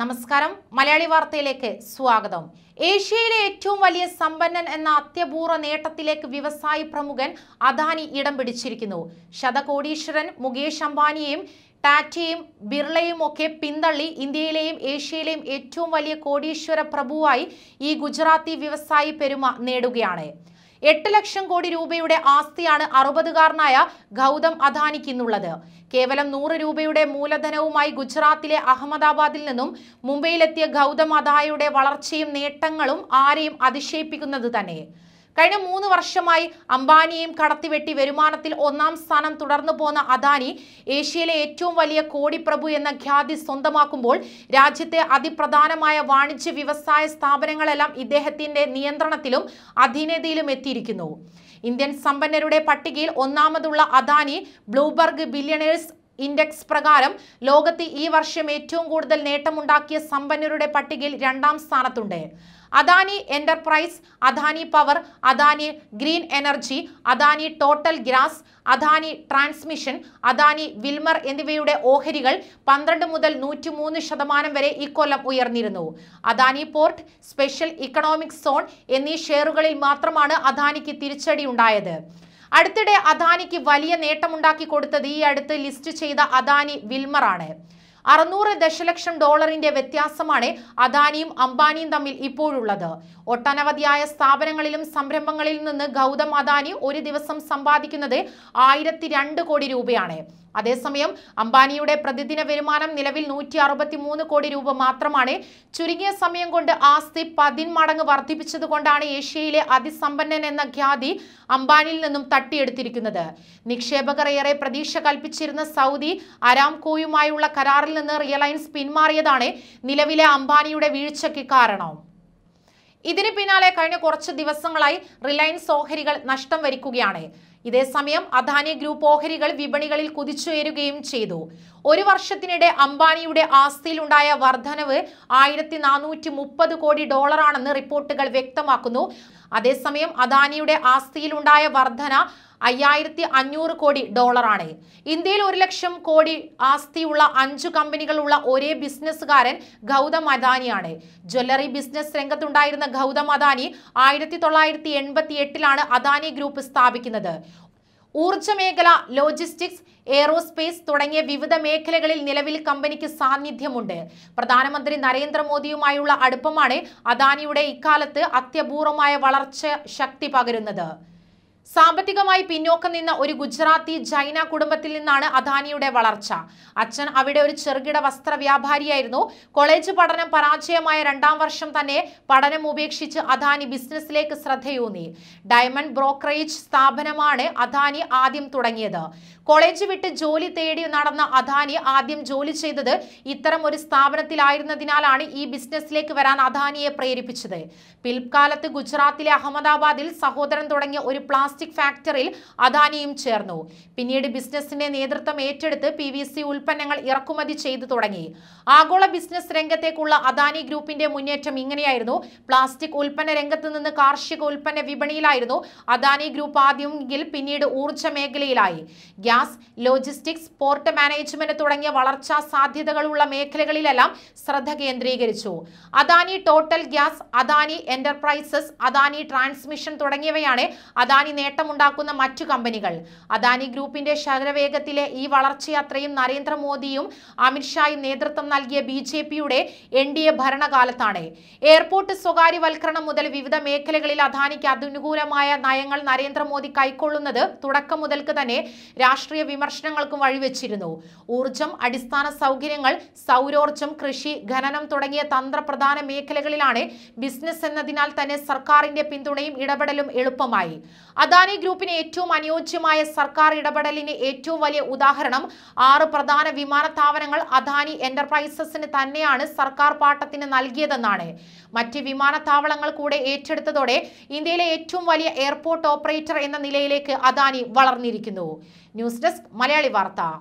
നമസ്കാരം മലയാളി വാർത്തയിലേക്ക് സ്വാഗതം ഏഷ്യയിലെ ഏറ്റവും വലിയ സമ്പന്നൻ എന്ന അത്യപൂർവ നേട്ടത്തിലേക്ക് വ്യവസായി പ്രമുഖൻ അദാനി ഇടം പിടിച്ചിരിക്കുന്നു ശതകോടീശ്വരൻ മുകേഷ് അംബാനിയെയും ടാറ്റയും ബിർളയും ഒക്കെ പിന്തള്ളി ഇന്ത്യയിലെയും ഏഷ്യയിലെയും ഏറ്റവും വലിയ കോടീശ്വര പ്രഭുവായി ഈ ഗുജറാത്തി വ്യവസായി പെരുമ നേടുകയാണ് എട്ട് ലക്ഷം കോടി രൂപയുടെ ആസ്തിയാണ് അറുപതുകാരനായ ഗൗതം അദാനിക്ക് ഇന്നുള്ളത് കേവലം നൂറ് രൂപയുടെ മൂലധനവുമായി ഗുജറാത്തിലെ അഹമ്മദാബാദിൽ നിന്നും മുംബൈയിലെത്തിയ ഗൗതം അദായുടെ വളർച്ചയും നേട്ടങ്ങളും ആരെയും അതിശയിപ്പിക്കുന്നത് തന്നെ കഴിഞ്ഞ മൂന്ന് വർഷമായി അംബാനിയെയും കടത്തിവെട്ടി വരുമാനത്തിൽ ഒന്നാം സ്ഥാനം തുടർന്നു പോന്ന അദാനി ഏഷ്യയിലെ ഏറ്റവും വലിയ കോടിപ്രഭു എന്ന ഖ്യാതി സ്വന്തമാക്കുമ്പോൾ രാജ്യത്തെ അതിപ്രധാനമായ വാണിജ്യ വ്യവസായ സ്ഥാപനങ്ങളെല്ലാം ഇദ്ദേഹത്തിന്റെ നിയന്ത്രണത്തിലും അധീനതയിലും എത്തിയിരിക്കുന്നു ഇന്ത്യൻ സമ്പന്നരുടെ പട്ടികയിൽ ഒന്നാമതുള്ള അദാനി ബ്ലൂബർഗ് ബില്യണേഴ്സ് ഇൻഡെക്സ് പ്രകാരം ലോകത്ത് ഈ വർഷം ഏറ്റവും കൂടുതൽ നേട്ടമുണ്ടാക്കിയ സമ്പന്നരുടെ പട്ടികയിൽ രണ്ടാം സ്ഥാനത്തുണ്ട് Adani enterprise Adani power Adani green energy Adani total gas Adani transmission Adani Wilmar എന്നിവയുടെ ഓഹരികൾ പന്ത്രണ്ട് മുതൽ നൂറ്റിമൂന്ന് ശതമാനം വരെ ഇക്കൊല്ലം ഉയർന്നിരുന്നു Adani port special economic zone എന്നീ ഷെയറുകളിൽ മാത്രമാണ് അദാനിക്ക് തിരിച്ചടി ഉണ്ടായത് അടുത്തിടെ അദാനിക്ക് വലിയ നേട്ടമുണ്ടാക്കി കൊടുത്തത് ഈ അടുത്ത് ലിസ്റ്റ് ചെയ്ത അദാനി വിൽമറാണ് അറുന്നൂറ് ദശലക്ഷം ഡോളറിന്റെ വ്യത്യാസമാണ് അദാനിയും അംബാനിയും തമ്മിൽ ഇപ്പോഴുള്ളത് ഒട്ടനവധിയായ സ്ഥാപനങ്ങളിലും സംരംഭങ്ങളിൽ നിന്ന് ഗൗതം അദാനി ഒരു ദിവസം സമ്പാദിക്കുന്നത് ആയിരത്തി കോടി രൂപയാണ് അതേസമയം അംബാനിയുടെ പ്രതിദിന വരുമാനം നിലവിൽ നൂറ്റി കോടി രൂപ മാത്രമാണ് ചുരുങ്ങിയ സമയം കൊണ്ട് ആസ്തി പതിന്മടങ്ങ് വർദ്ധിപ്പിച്ചതുകൊണ്ടാണ് ഏഷ്യയിലെ അതിസമ്പന്നൻ എന്ന ഖ്യാതി അംബാനിയിൽ നിന്നും തട്ടിയെടുത്തിരിക്കുന്നത് നിക്ഷേപകർ ഏറെ പ്രതീക്ഷ കൽപ്പിച്ചിരുന്ന സൗദി അരാംകോയുമായുള്ള കരാറിൽ നിന്ന് റിയലയൻസ് പിന്മാറിയതാണ് നിലവിലെ അംബാനിയുടെ വീഴ്ചയ്ക്ക് കാരണം ഇതിന് പിന്നാലെ കഴിഞ്ഞ കുറച്ച് ദിവസങ്ങളായി റിലയൻസ് ഓഹരികൾ നഷ്ടം വരിക്കുകയാണ് ഇതേസമയം അദാനി ഗ്രൂപ്പ് ഓഹരികൾ വിപണികളിൽ കുതിച്ചുയരുകയും ചെയ്തു ഒരു വർഷത്തിനിടെ അംബാനിയുടെ ആസ്തിയിലുണ്ടായ വർധനവ് ആയിരത്തി നാനൂറ്റി മുപ്പത് കോടി ഡോളറാണെന്ന് റിപ്പോർട്ടുകൾ വ്യക്തമാക്കുന്നു അതേസമയം അദാനിയുടെ ആസ്തിയിലുണ്ടായ വർധന അയ്യായിരത്തി അഞ്ഞൂറ് കോടി ഡോളറാണ് ഇന്ത്യയിൽ ഒരു ലക്ഷം കോടി ആസ്തിയുള്ള അഞ്ചു കമ്പനികളുള്ള ഒരേ ബിസിനസ്സുകാരൻ ഗൗതം അദാനിയാണ് ജ്വല്ലറി ബിസിനസ് രംഗത്തുണ്ടായിരുന്ന ഗൗതം അദാനി ആയിരത്തി തൊള്ളായിരത്തി എൺപത്തി എട്ടിലാണ് അദാനി ഗ്രൂപ്പ് സ്ഥാപിക്കുന്നത് ഊർജ മേഖല ലോജിസ്റ്റിക്സ് എയറോസ്പേസ് തുടങ്ങിയ വിവിധ മേഖലകളിൽ നിലവിൽ കമ്പനിക്ക് സാന്നിധ്യമുണ്ട് പ്രധാനമന്ത്രി നരേന്ദ്രമോദിയുമായുള്ള അടുപ്പമാണ് അദാനിയുടെ ഇക്കാലത്ത് അത്യപൂർവമായ വളർച്ച ശക്തി പകരുന്നത് സാമ്പത്തികമായി പിന്നോക്കം നിന്ന ഒരു ഗുജറാത്തി ജൈന കുടുംബത്തിൽ നിന്നാണ് അദാനിയുടെ വളർച്ച അച്ഛൻ അവിടെ ഒരു ചെറുകിട വസ്ത്ര വ്യാപാരിയായിരുന്നു കോളേജ് പഠനം പരാജയമായ രണ്ടാം വർഷം തന്നെ പഠനം ഉപേക്ഷിച്ച് അദാനി ബിസിനസ്സിലേക്ക് ശ്രദ്ധയൂന്നി ഡയമണ്ട് ബ്രോക്കറേജ് സ്ഥാപനമാണ് അദാനി ആദ്യം തുടങ്ങിയത് കോളേജ് വിട്ട് ജോലി തേടി നടന്ന അദാനി ആദ്യം ജോലി ചെയ്തത് ഇത്തരം ഒരു സ്ഥാപനത്തിലായിരുന്നതിനാലാണ് ഈ ബിസിനസ്സിലേക്ക് വരാൻ അദാനിയെ പ്രേരിപ്പിച്ചത് പിൽക്കാലത്ത് ഗുജറാത്തിലെ അഹമ്മദാബാദിൽ സഹോദരൻ തുടങ്ങിയ ഒരു പ്ലാസ് പ്ലാസ്റ്റിക് ഫാക്ടറിയിൽ അദാനിയും ചേർന്നു പിന്നീട് ബിസിനസിന്റെ നേതൃത്വം ഏറ്റെടുത്ത് പി വി സി ഉൽപ്പന്നങ്ങൾ ഇറക്കുമതി ചെയ്തു തുടങ്ങി ആഗോള ബിസിനസ് രംഗത്തേക്കുള്ള അദാനി ഗ്രൂപ്പിന്റെ മുന്നേറ്റം ഇങ്ങനെയായിരുന്നു പ്ലാസ്റ്റിക് ഉൽപ്പന്ന രംഗത്ത് നിന്ന് കാർഷിക ഉൽപ്പന്ന വിപണിയിലായിരുന്നു അദാനി ഗ്രൂപ്പ് ആദ്യമെങ്കിൽ പിന്നീട് ഊർജ്ജ മേഖലയിലായി ഗ്യാസ് ലോജിസ്റ്റിക്സ് പോർട്ട് മാനേജ്മെന്റ് തുടങ്ങിയ വളർച്ചാ സാധ്യതകളുള്ള മേഖലകളിലെല്ലാം ശ്രദ്ധ കേന്ദ്രീകരിച്ചു Adani total gas Adani enterprises Adani transmission തുടങ്ങിയവയാണ് അദാനി നേട്ടമുണ്ടാക്കുന്ന മറ്റു കമ്പനികൾ അദാനി ഗ്രൂപ്പിന്റെ ശരവേഗത്തിലെ ഈ വളർച്ചയത്രയും നരേന്ദ്രമോദിയും അമിത്ഷായും നേതൃത്വം നൽകിയ ബി ജെ പിയുടെ എൻ ഡി എ ഭരണകാലത്താണ് എയർപോർട്ട് സ്വകാര്യവൽക്കരണം മുതൽ വിവിധ മേഖലകളിൽ അദാനിക്ക് അനുകൂലമായ നയങ്ങൾ നരേന്ദ്രമോദി കൈക്കൊള്ളുന്നത് തുടക്കം മുതൽക്ക് തന്നെ രാഷ്ട്രീയ വിമർശനങ്ങൾക്കും വഴിവെച്ചിരുന്നു ഊർജം അടിസ്ഥാന സൗകര്യങ്ങൾ സൗരോർജം കൃഷി ഖനനം തുടങ്ങിയ തന്ത്രപ്രധാന മേഖലകളിലാണ് ബിസിനസ് എന്നതിനാൽ തന്നെ സർക്കാരിന്റെ പിന്തുണയും ഇടപെടലും എളുപ്പമായി അത് അദാനി ഗ്രൂപ്പിന് ഏറ്റവും അനുയോജ്യമായ സർക്കാർ ഇടപെടലിന് ഏറ്റവും വലിയ ഉദാഹരണം ആറ് പ്രധാന വിമാനത്താവനങ്ങൾ അദാനി എന്റർപ്രൈസസിന് തന്നെയാണ് സർക്കാർ പാട്ടത്തിന് നൽകിയതെന്നാണ് മറ്റ് വിമാനത്താവളങ്ങൾ കൂടെ ഏറ്റെടുത്തതോടെ ഇന്ത്യയിലെ ഏറ്റവും വലിയ എയർപോർട്ട് ഓപ്പറേറ്റർ എന്ന നിലയിലേക്ക് അദാനി വളർന്നിരിക്കുന്നു ന്യൂസ് ഡെസ്ക് മലയാളി വാർത്ത